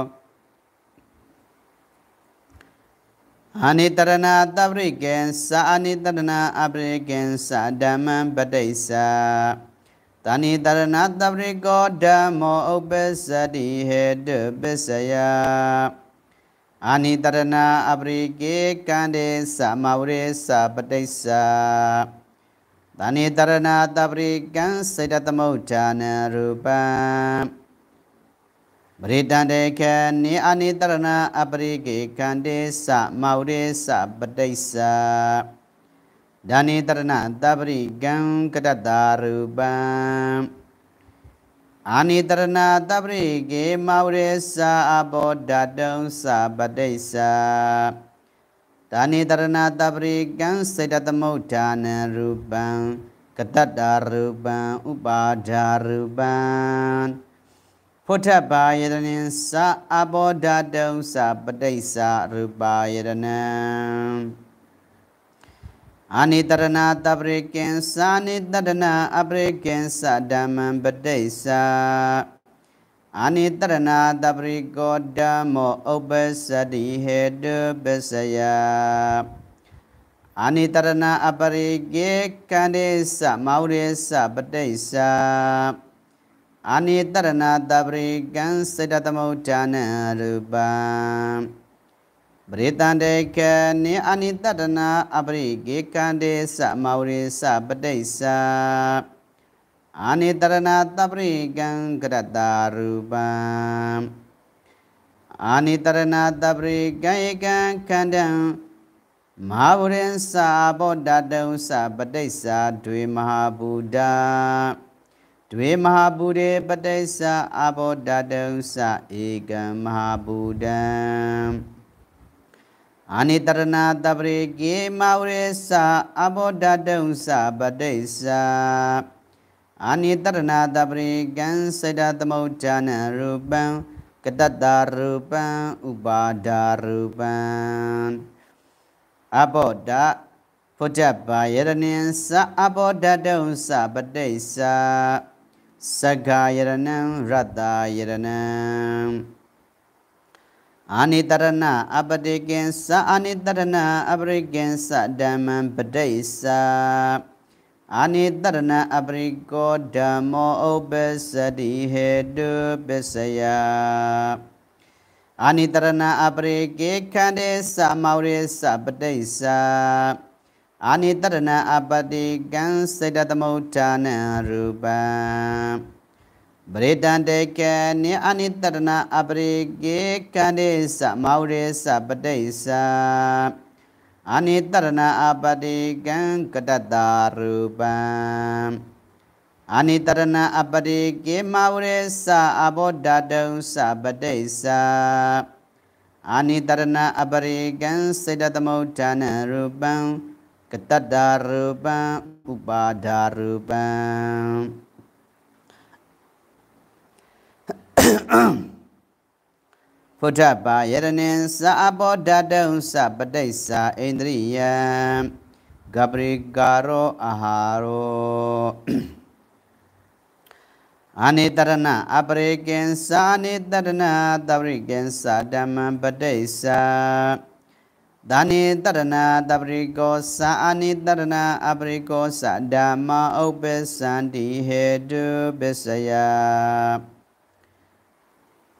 အနိတရဏသပရိကင်္စအနိတရဏအပရိကင်္စဓမ္မံပတိစ္ဆ Tani tarana tabri koda mo obesa di hede besaya. Ani tarana abri desa mauresa sama Tani tarana tabri kan seda temu jana rupa. Beri tanda ni ani tarana abri desa mauresa sama ဒါနိတရဏတပရိကံကတတရူပံအာနိတရဏတပရိကေမဝရေသာအဘောဓတုံသပတိစ္စဒါနိတရဏတပရိကံစေတသမုဋ္ဌာနရူပံကတတရူပံဥပါဒာရူပံဖုထဘာယတနိသအဘောဓတုံသပတိစ္စရူပါယတနံ Ani Anidharana tabrikensa anidharana abrikensa dhammam padesa. Anidharana tabriko dhammo obesa hedu besaya. Anidharana aparike kandesa mauresa padesa. Anidharana tabrikan siddhatamutana rupam. ပရိတန္တေကနိအနိတတနာအပရိကေကန္တေသမဝရိစပတိစ္ဆာအာနိတရဏတပရိကံကရတရူပံအာနိတရဏတပရိကံဧကံခန္ဓံမဟာဗုဒ္ဓံသာဘောဓတုံသပတိစ္ဆာဒွေမဟာဗုဒ္ဓဒွေမဟာဗုဒ္ဓေပတိစ္ဆာအဘောဓတုံသဧကံမဟာဗုဒ္ဓံအာနိတရဏတပရိကေမဝရေစာအဘောဓတုံစာပတိစာအာနိတရဏတပရိကံစေတသမုဋ္ဌာနရူပံကတတရူပံဥပါဒာရူပံအဘောဓဖုဒ္ဓဘာယရဏံစာအဘောဓတုံစာပတိစာစဂာယရဏံရတယရဏံအာနိတရဏအပတိကင်္စအာနိတရဏအပရိကင်္စဓမ္မံပဒိစ္စအာနိတရဏအပရိကောဓမ္မောဥပ္ပစတိဟေတုပစ္စယအာနိတရဏအပရိကေခန္တေသမௌရိသပဒိစ္စအာနိတရဏအပတိကံစေတသမုဋ္ဌာနရူပံ Beritaan teka ni anitarna abrigi kandisa mauresa badaisa. Anitarna abadigan kedadarubam. Anitarna abadigi mauresa abodadausa badaisa. Anitarna abadigan sedatamudana rubam. Kedadarubam upadarubam. Buddha <coughs> ba yadane sa abo daun sa padai sa indriya gabri garo aharo <coughs> ane tarana abri gensa ane tarana tabri gensa dama dani tarana tabri gosa ane tarana abri gosa dama obesan besaya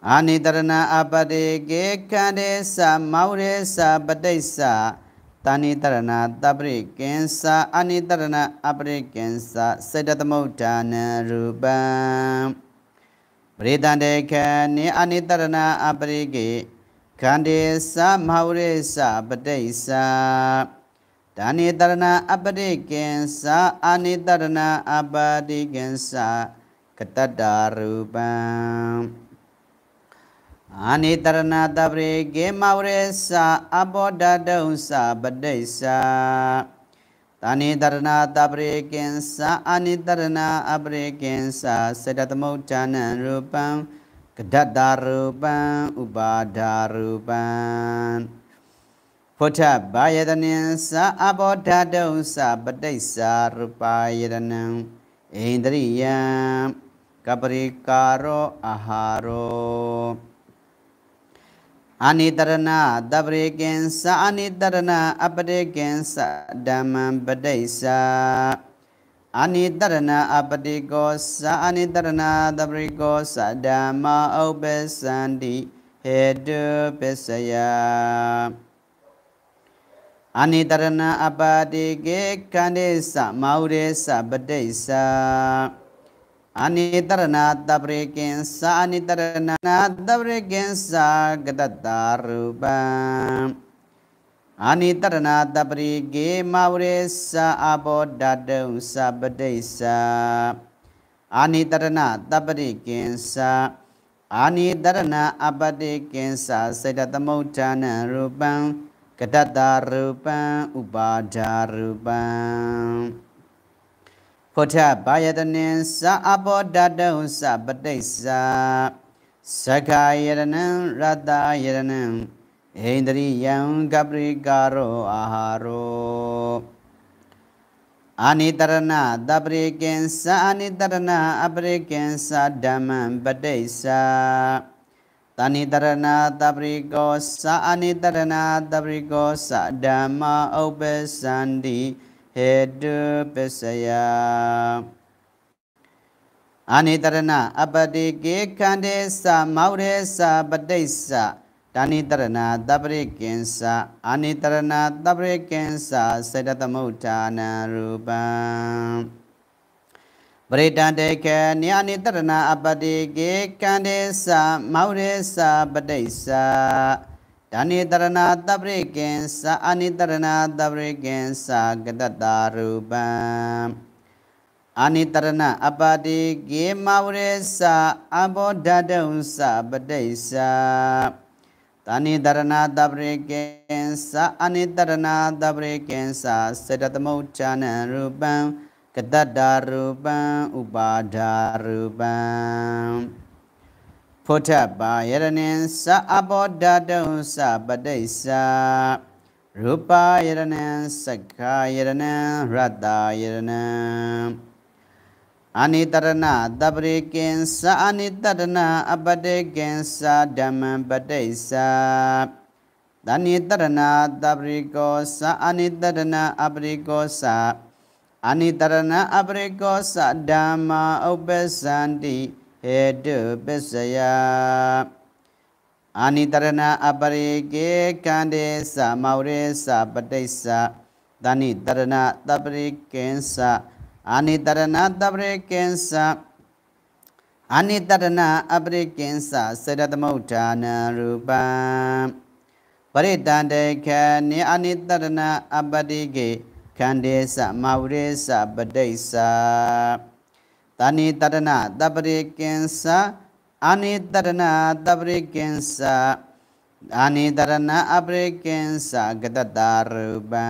Ani darana abade gekade sa maure sa badesa tani darana tabri sa ani darana abri seda tamau dana rubang. Beritande kani ani darana abri ge kande sa maure sa tani darana abri sa ani darana abadi ketada ruba. အာနိတရဏတပရိကေမဝရေသာအဘောဓတုံသာပဒိသာတာနိတရဏတပရိကင်သာအာနိတရဏအပရိကင်သာစေတသမုဋ္ဌာနံရူပံကဒတ္တရူပံဥပါဒာရူပံဖုထဘာယတနံသာအဘောဓတုံသာပဒိသာရူပါယတနံဣန္ဒြိယံကပရိကာရောအာဟာရောအာနိတရဏတပရိကင်္စအာနိတရဏအပရိကင်္စဓမ္မံပဋိစ္စအာနိတရဏအပတိကောသအာနိတရဏတပရိကောသဓမ္မဥပ္ပစန္တိဟေတုပစ္စယအာနိတရဏအပတိကေခန္ဓေသမௌရေသပဋိစ္စအနိတရဏတပရိကင်္စာအနိတရဏနာတပရိကင်္စာကတတရူပံအာနိတရဏတပရိကေမဝရေစာအဘောဓတုံစပတိစာအာနိတရဏတပရိကင်္စာအာနိတရဏအပတိကင်္စာစေတသမုဋ္ဌာနရူပံကတတရူပံဥပါဒာရူပံဖောထဘာယတနင်္စာအဘောဓတုံစပတိစ္ဆာသက္ခာယရဏံရတယရဏံဣန္ဒြိယံကပရိကာရောအာဟာရောအာနိတရဏတပရိကင်္စအာနိတရဏအပရိကင်္စဓမ္မံပတိစ္ဆာတနိတရဏတပရိကောသအာနိတရဏတပရိကောသဓမ္မဥပ္ပစန္တိဟေတုပစ္စယအာနိတရဏအပတိကေခန္တေသမောရေသပတိစ္စဒါနိတရဏတပရိကင်္စအာနိတရဏတပရိကင်္စစေတသမုဋ္ဌာနရူပံပရိတံတေခေနိအာနိတရဏအပတိကေခန္တေသမောရေသပတိစ္စဓာနိတရဏတပရိကင်္စအာနိတရဏတပရိကင်္စကတတရူပံအာနိတရဏအပါတိကေမဝရေစအဘောဓတုံစပတိစ္ဆတာနိတရဏတပရိကင်္စအာနိတရဏတပရိကင်္စစေတသမုဋ္ဌာနရူပံကတတရူပံဥပါဒာရူပံဖုထပါယရဏံသအဘောဓတုံသပဋိစ္ဆာရူပယရဏံသက္ခာယရဏံရတ္တာယရဏံအနိတရဏတပရိကင်္စအနိတရဏအပတေကင်္စဓမ္မံပဋိစ္ဆာတနိတရဏတပရိကောသအနိတရဏအပရိကောသအနိတရဏအပရိကောသဓမ္မာဥပ္ပစန္တိ tarana anitarana ge kande sa maure sa sa dani tarana tabri kensa anitarana tabri kensa anitarana abri kensa utana rupa ani tarana anitarana ge kande sa maure sa sa တာနိတတနာတပရိကင်္စအာနိတတနာတပရိကင်္စအာနိတတနာအပရိကင်္စဂတတရူပံ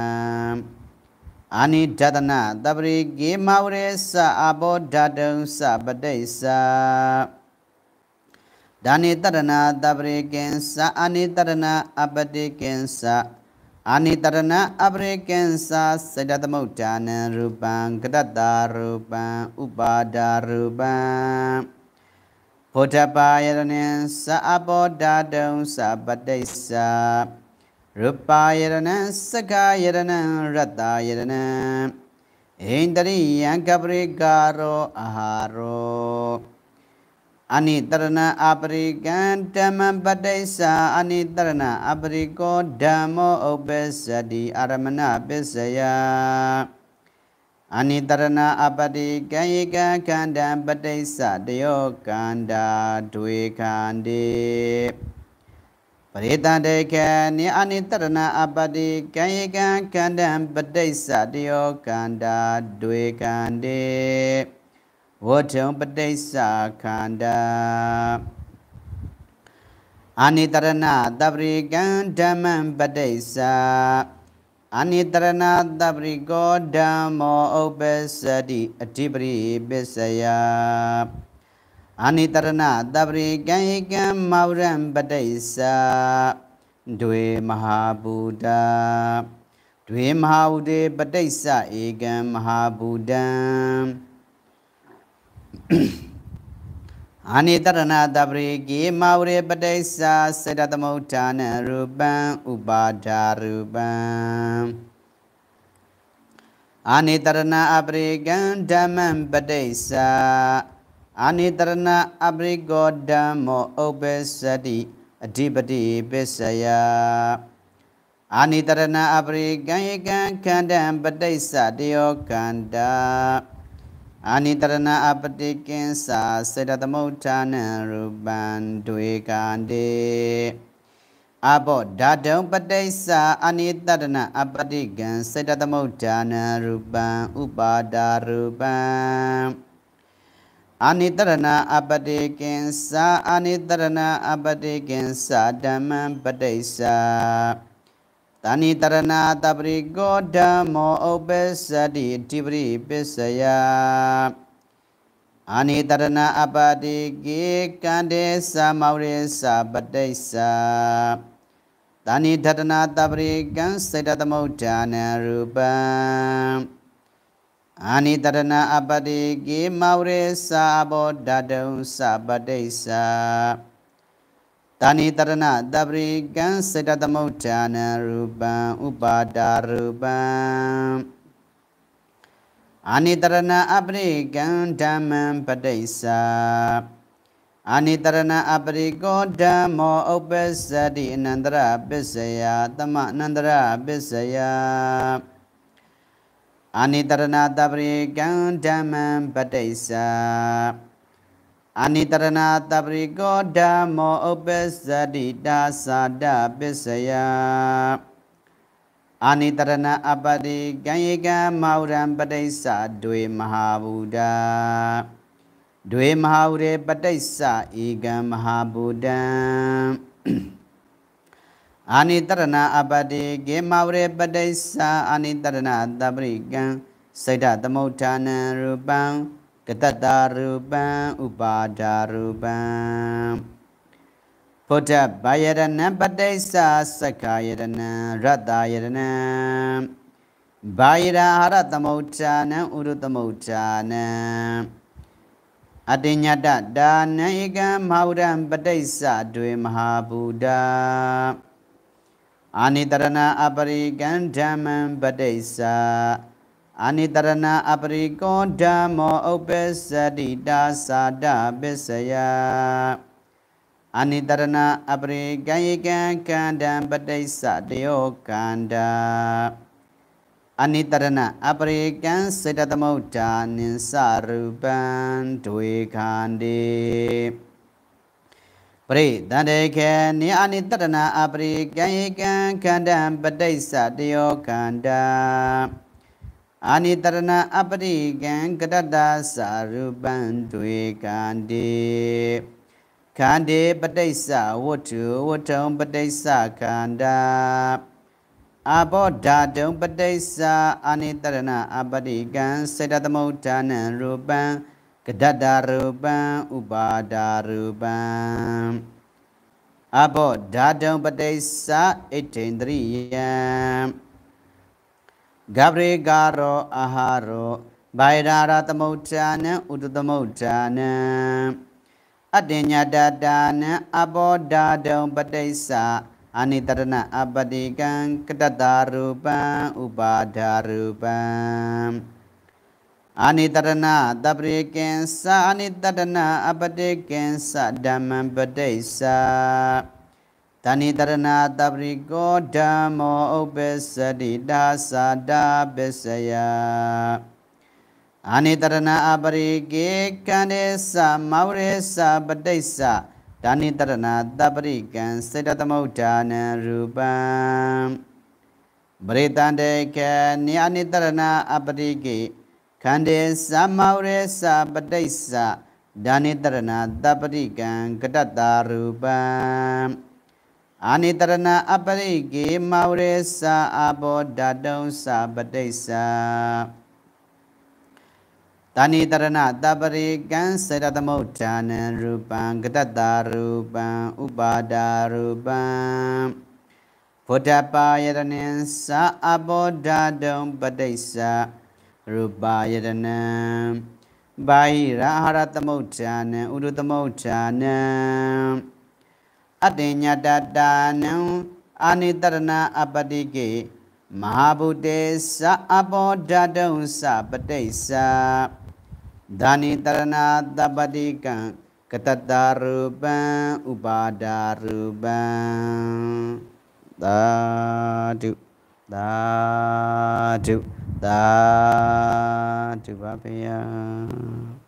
အာနိဒတနာတပရိကေမဝရေစအဘောဓတုံစပဋိစ္စဒါနိတတနာတပရိကင်္စအာနိတတနာအပတိကင်္စအာနိတရဏအပရိကံသာစေတသမုဋ္ဌာနံရူပံကတတရူပံဥပါဒာရူပံဘုဒ္ဓပါယရဏံသာအဘောဓာတုံသပတိစ္ဆာရူပါယရဏံသက္ခာယရဏံရတ္တာယရဏံဣန္ဒရိယံကပရိကာရောအာဟာရောအနိတရဏအပရိကံဓမ္မပဋိစ္စအနိတရဏအပရိကောဓမ္မောဥပ္ပစ္စတိအာရမဏပစ္စယအနိတရဏအပတိကံယေကခန္ဓာပဋိစ္စတယောကန္တာဒွေခန္တိပရိတတေခေနိအနိတရဏအပတိကံယေကခန္ဓာပဋိစ္စတယောကန္တာဒွေခန္တိဝဋ္ထုံပဋိစ္ဆာခန္ဓာအာနိတရဏတပရိကံဓမ္မံပဋိစ္ဆာအာနိတရဏတပရိကောဓမ္မောဥပ္ပစ္စတိအဓိပရိပစ္စယအာနိတရဏတပရိကံဟိကံမောရံပဋိစ္ဆာဒွေမဟာဗုဒ္ဓဒွေမဟာဥဒေပဋိစ္ဆဧကံမဟာဗုဒ္ဓံအာနိတရဏတပရိကေမဝရေပတိစ္ဆာစေတသမုဋ္ဌာနရူပံဥပါဒာရူပံအာနိတရဏအပရိကံဓမ္မံပတိစ္ဆာအာနိတရဏအပရိကောဓမ္မောဥပ္ပစ္စတိအဓိပတိပစ္စယအာနိတရဏအပရိကံဧကံခန္ဓံပတိစ္ဆတယောခန္ဓာအာနိတရဏအပတိကင်းစာစေတသမုဋ္ဌာနံရူပံဒွေကန္တိအဘောဓာတုံပတိစ္ဆာအာနိတတနအပတိကံစေတသမုဋ္ဌာနရူပံဥပါဒာရူပံအာနိတရဏအပတိကင်္စာအာနိတရဏအပတိကင်္စာဓမ္မံပတိစ္ဆာ Tani tarana tabri goda mo di tibri besaya. Ani tarana abadi desa mauresa badesa. Tani tarana tabri ganseda tamodana rupa. Ani tarana abadi gimauresa bodadau sabadesa. တာနိတရဏတပရိကံစေတသမုဋ္ဌာနရူပံဥပါဒါရူပံအာနိတရဏအပရိကံဓမ္မံပဋိစ္ဆာအာနိတရဏအပရိကောဓမ္မောဥပ္ပစ္စတိအနန္တရပစ္စယသမအနန္တရပစ္စယအာနိတရဏတပရိကံဓမ္မံပဋိစ္ဆာအနိတရဏတပရိကောဓမ္မောဥပ္ပဇတိတာသာဒပစ္စယအာနိတရဏအပတိကံယေကံမောရံပဋိစ္ဆဒွေမဟာဘူဒာဒွေမဟာဝရေပဋိစ္ဆဧကံမဟာဘူတံအာနိတရဏအပတိကေမဝရေပဋိစ္ဆအာနိတရဏတပရိကံစိတ်ဓသမုဋ္ဌာနံရူပံကတတရူပံဥပါဒာရူပံဗုဒ္ဓဗာယရဏံပဋိစ္ဆာသက္ကာယရဏံရတ္တာယရဏံဗာယရာဟာရသမုဋ္ဌာနံဥရသမုဋ္ဌာနံအတညတဒါနံဧကံမဟာဝရံပဋိစ္ဆတွေမဟာဘူဒာအာနိတရဏအပရိကံဓမ္မံပဋိစ္ဆာအာနိတရဏအပရိကောဓမ္မောဥပ္ပစ္စတိတာသာဒပစ္စယအာနိတရဏအပရိကံယကံကန္တံပဋိစ္စတယောကန္တာအနိတရဏအပရိကံစေတသမုဒ္ဒာနိသရူပံဒွေခန္တိပရိတန္တေခေနိအနိတရဏအပရိကံယကံကန္တံပဋိစ္စတယောကန္တာအာနိတရဏအပရိကံကတတသာရူပံတွေကံတိခန္တေပဋိစ္စဝတ္ထုဝတ္ထုံပဋိစ္စခန္ဓာအဘောဓာတုံပဋိစ္စအာနိတရဏအပရိကံစေတသမုဋ္ဌာနံရူပံကတတရူပံဥပါဒာရူပံအဘောဓာတုံပဋိစ္စဣဋ္ဌိန္ဒြိယံဂဗရေကာရောအာဟာရောဗိုင်ရာရသမုဋ္ဌာနံဥဒသမုဋ္ဌာနံအတ္တညတတာနံအဘောဓာတုံပတိစ္ဆာအနိတရဏအပတိကံကတတရူပံဥပါဒာရူပံအနိတရဏတပရိကင်္စအနိတရဏအပတိကင်္စဓမ္မံပတိစ္ဆာ Tani tarana tabrigo damo upesa di dasa da besaya. Ani tarana abrigi kanesa mauresa badesa. Tani tarana tabrigan sedatamu dana rubam. Beritan deka ni ani tarana abrigi. Kandesa mauresa badesa. Dani tarana tabrigan kedata rubam. အာနိတရဏအပရိကေမောရေသာအဘောဓတုံသာပတိစ္ဆာတာနိတရဏတပရိကံစေတသမုဋ္ဌာနံရူပံကတတရူပံဥပါဒာရူပံဗုဒ္ဓပါယတနံသာအဘောဓတုံပတိစ္ဆာရူပါယတနံဘာဟိရဟရသမုဋ္ဌာနံဥဒုသမုဋ္ဌာနံအတ္တညတတာနံအာနိတရဏအပတိကေမဟာဗုဒ္ဓေသအဘောဓာတုံသပတိစ္ဆာဒါနိတရဏတပတိကံကတတရူပံဥပါဒာရူပံသာဓုသာဓုသာဓုပါဗျာ